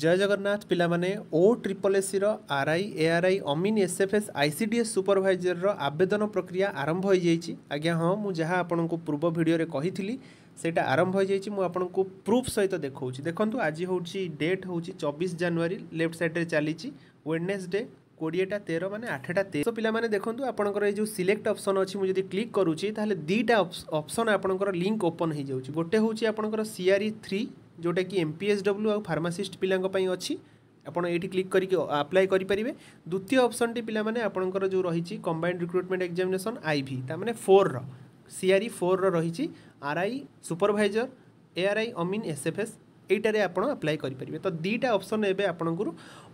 জয় জগন্নাথ পিলামানে O triple ଏସ୍ସିର RI ARI ଅମିନ୍ ଏସ୍ଏଫ୍ଏସ୍ ଆଇସିଡିଏସ୍ ସୁପରଭାଇଜରର ଆବେଦନ ପ୍ରକ୍ରିୟା ଆରମ୍ଭ ହୋଇଯାଇଛି ଆଜ୍ଞା ହଁ ମୁଁ ଯାହା ଆପଣଙ୍କୁ ପୂର୍ବ ଭିଡ଼ିଓରେ କହିଥିଲି ସେଇଟା ଆରମ୍ଭ ହୋଇଯାଇଛି ମୁଁ ଆପଣଙ୍କୁ ପ୍ରୁଫ୍ ସହିତ ଦେଖାଉଛି ଦେଖନ୍ତୁ ଆଜି ହେଉଛି ଡେଟ୍ ହେଉଛି ଚବିଶ ଜାନୁଆରୀ ଲେଫ୍ଟ ସାଇଡ଼୍ରେ ଚାଲିଛି ୱେଡ଼ନେସ୍ଡେ কোড়িয়েটা তেরো মানে আঠটা তেরো তো পিলামানে দেখুন আপনার এই যে সিলেক্ট অপসন অছি মু যদি ক্লিক করুছি তাহলে দুইটা অপসন আপনার লিঙ্ক ওপন হয়ে যাচ্ছে গোটে হচ্ছে আপনার সিআরই থ্রি ଯେଉଁଟାକି ଏମ୍ ପି ଏସ୍ ଡବ୍ଲ୍ୟୁ ଆଉ ଫାର୍ମାସିଷ୍ଟ ପିଲାଙ୍କ ପାଇଁ ଅଛି ଆପଣ ଏଇଠି କ୍ଲିକ୍ କରିକି ଆପ୍ଲାଏ କରିପାରିବେ ଦ୍ୱିତୀୟ ଅପସନ୍ଟି ପିଲାମାନେ ଆପଣଙ୍କର ଯେଉଁ ରହିଛି combined recruitment examination I V ତା'ମାନେ ଫୋର୍ର ସିଆର୍ଇ ଫୋର୍ର ରହିଛି ଆର୍ଆଇ ସୁପରଭାଇଜର ଏଆର୍ଆଇ ଅମିନ୍ ଏସ୍ଏଫ୍ଏସ୍ এইটারে আপনার আপ্লাই করে পারবে তো দুইটা অপসন এবে আপনার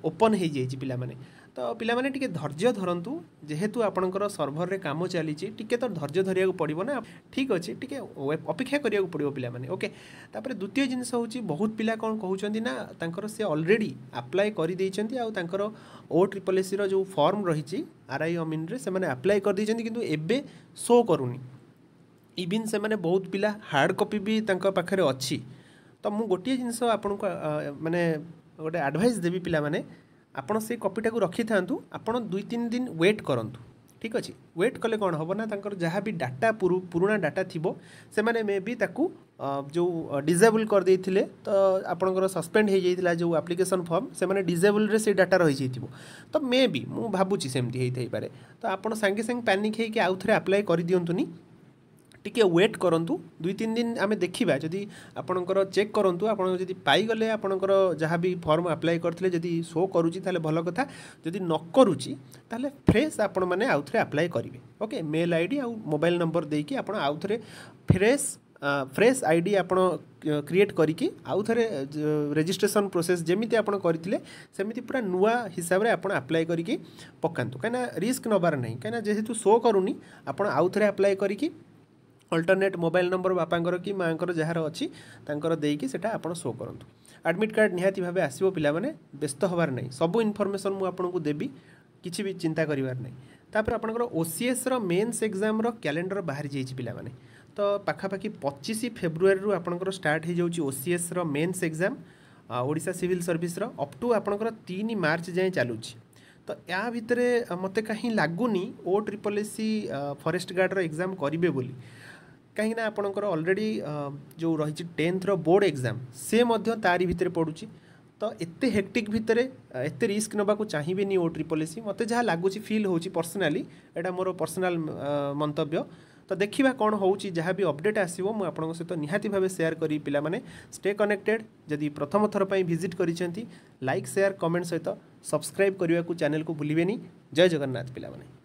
ওপন হয়ে যাই পিলামানে তো পিলামানে টিকে ধৈর্য ধরতু যেহেতু আপনার সর্ভরের কাম চালিছে টিকে তো ধৈর্য ধরা পড়ব না ঠিক আছে টিকে অপেক্ষা করা পড়ব পিলামানে ওকে তাপরে দ্বিতীয় জিনিস হচ্ছে বহু পিলা কম কুমার না তাঁর সে অলরেডি আপ্লাই করে দিয়েছেন আঙ্কর ও ট্রিপল এসি যে ফর্ম রয়েছে আর আই অমিন্রে সে আপ্লাই করে দিয়েছেন কিন্তু এবে শো করুনি ইভিন সে বহু পিলা হার্ড কপি বি তাঁর পাখে অনেক ତ ମୁଁ ଗୋଟିଏ ଜିନିଷ ଆପଣଙ୍କୁ ମାନେ ଗୋଟେ ଆଡ଼ଭାଇସ୍ ଦେବି ପିଲାମାନେ ଆପଣ ସେ କପିଟାକୁ ରଖିଥାନ୍ତୁ ଆପଣ ଦୁଇ ତିନି ଦିନ ୱେଟ୍ କରନ୍ତୁ ଠିକ୍ ଅଛି ୱେଟ୍ କଲେ କ'ଣ ହେବ ନା ତାଙ୍କର ଯାହା ବି ଡାଟା ପୁରୁଣା ଡାଟା ଥିବ ସେମାନେ ମେ ବି ତାକୁ ଯେଉଁ ଡିଜେବୁଲ୍ କରିଦେଇଥିଲେ ତ ଆପଣଙ୍କର ସସ୍ପେଣ୍ଡ ହୋଇଯାଇଥିଲା ଯେଉଁ ଆପ୍ଲିକେସନ୍ ଫର୍ମ ସେମାନେ ଡିଜେବୁଲ୍ରେ ସେ ଡାଟା ରହିଯାଇଥିବ ତ ମେ ବି ମୁଁ ଭାବୁଛି ସେମିତି ହେଇଥାଇପାରେ ତ ଆପଣ ସାଙ୍ଗେ ସାଙ୍ଗେ ପ୍ୟାନିକ୍ ହେଇକି ଆଉ ଥରେ ଆପ୍ଲାଏ କରିଦିଅନ୍ତୁନି টিকিয়ে ୱେଟ୍ କରନ୍ତୁ ଦୁଇ ତିନି ଦିନ ଆମେ ଦେଖିବା ଯଦି ଆପଣଙ୍କର ଚେକ୍ କରନ୍ତୁ ଆପଣ ଯଦି ପାଇଗଲେ ଆପଣଙ୍କର ଯାହା ବି ଫର୍ମ ଆପ୍ଲାଏ କରିଥିଲେ ଯଦି ଶୋ କରୁଛି ତାହେଲେ ଭଲ କଥା ଯଦି ନ କରୁଛି ତାହେଲେ ଫ୍ରେଶ୍ ଆପଣମାନେ ଆଉଥରେ ଆପ୍ଲାଏ କରିବେ ଓକେ ମେଲ୍ ଆଇ ଡ଼ି ଆଉ ମୋବାଇଲ୍ ନମ୍ବର ଦେଇକି ଆପଣ ଆଉଥରେ ଫ୍ରେଶ୍ ଫ୍ରେଶ୍ ଆଇ ଡ଼ି ଆପଣ କ୍ରିଏଟ୍ କରିକି ଆଉ ଥରେ ରେଜିଷ୍ଟ୍ରେସନ୍ ପ୍ରୋସେସ୍ ଯେମିତି ଆପଣ କରିଥିଲେ ସେମିତି ପୁରା ନୂଆ ହିସାବରେ ଆପଣ ଆପ୍ଲାଏ କରିକି ପକାନ୍ତୁ କାହିଁକିନା ରିସ୍କ ନେବାର ନାହିଁ କାହିଁକିନା ଯେହେତୁ ଶୋ କରୁନି ଆପଣ ଆଉ ଥରେ ଆପ୍ଲାଏ କରିକି ଅଲ୍ଟରନେଟ୍ ମୋବାଇଲ୍ ନମ୍ବର ବାପାଙ୍କର କି ମାଆଙ୍କର ଯାହାର ଅଛି ତାଙ୍କର ଦେଇକି ସେଇଟା ଆପଣ ଶୋ କରନ୍ତୁ ଆଡ଼ମିଟ୍ କାର୍ଡ଼ ନିହାତି ଭାବେ ଆସିବ ପିଲାମାନେ ବ୍ୟସ୍ତ ହେବାର ନାହିଁ ସବୁ ଇନଫର୍ମେସନ୍ ମୁଁ ଆପଣଙ୍କୁ ଦେବି କିଛି ବି ଚିନ୍ତା କରିବାର ନାହିଁ ତାପରେ ଆପଣଙ୍କର ଓ ସି ଏସ୍ର ମେନ୍ସ ଏକ୍ଜାମ୍ର କ୍ୟାଲେଣ୍ଡର ବାହାରି ଯାଇଛି ପିଲାମାନେ ତ ପାଖାପାଖି ପଚିଶ ଫେବୃଆରୀରୁ ଆପଣଙ୍କର ଷ୍ଟାର୍ଟ ହୋଇଯାଉଛି ଓ ସି ଏସ୍ର ମେନ୍ସ ଏକ୍ଜାମ୍ ଓଡ଼ିଶା ସିଭିଲ୍ ସର୍ଭିସ୍ର ଅପ୍ ଟୁ ଆପଣଙ୍କର ତିନି ମାର୍ଚ୍ଚ ଯାଏଁ ଚାଲୁଛି ତ ୟା ଭିତରେ ମୋତେ କାହିଁ ଲାଗୁନି O triple S C forest ଗାର୍ଡ଼ର ଏକ୍ଜାମ୍ କରିବେ ବୋଲି କାହିଁକିନା ଆପଣଙ୍କର ଅଲରେଡ଼ି ଯେଉଁ ରହିଛି ଟେନ୍ଥର ବୋର୍ଡ଼ ଏକ୍ଜାମ୍ ସେ ମଧ୍ୟ ତାରି ଭିତରେ ପଡ଼ୁଛି ତ ଏତେ ହେକ୍ଟିକ୍ ଭିତରେ ଏତେ ରିସ୍କ ନେବାକୁ ଚାହିଁବେନି ଓ ଟ୍ରିପଲ୍ ଏସି ମୋତେ ଯାହା ଲାଗୁଛି ଫିଲ୍ ହେଉଛି ପର୍ସନାଲି ଏଇଟା ମୋର ପର୍ସନାଲ ମନ୍ତବ୍ୟ ତ ଦେଖିବା କ'ଣ ହେଉଛି ଯାହା ବି ଅପଡ଼େଟ୍ ଆସିବ ମୁଁ ଆପଣଙ୍କ ସହିତ ନିହାତି ଭାବେ ସେୟାର କରିବି ପିଲାମାନେ ଷ୍ଟେ କନେକ୍ଟେଡ଼ ଯଦି ପ୍ରଥମ ଥର ପାଇଁ ଭିଜିଟ୍ କରିଛନ୍ତି ଲାଇକ୍ ସେୟାର କମେଣ୍ଟ ସହିତ ସବସ୍କ୍ରାଇବ୍ କରିବାକୁ ଚ୍ୟାନେଲକୁ ଭୁଲିବେନି ଜୟ ଜଗନ୍ନାଥ ପିଲାମାନେ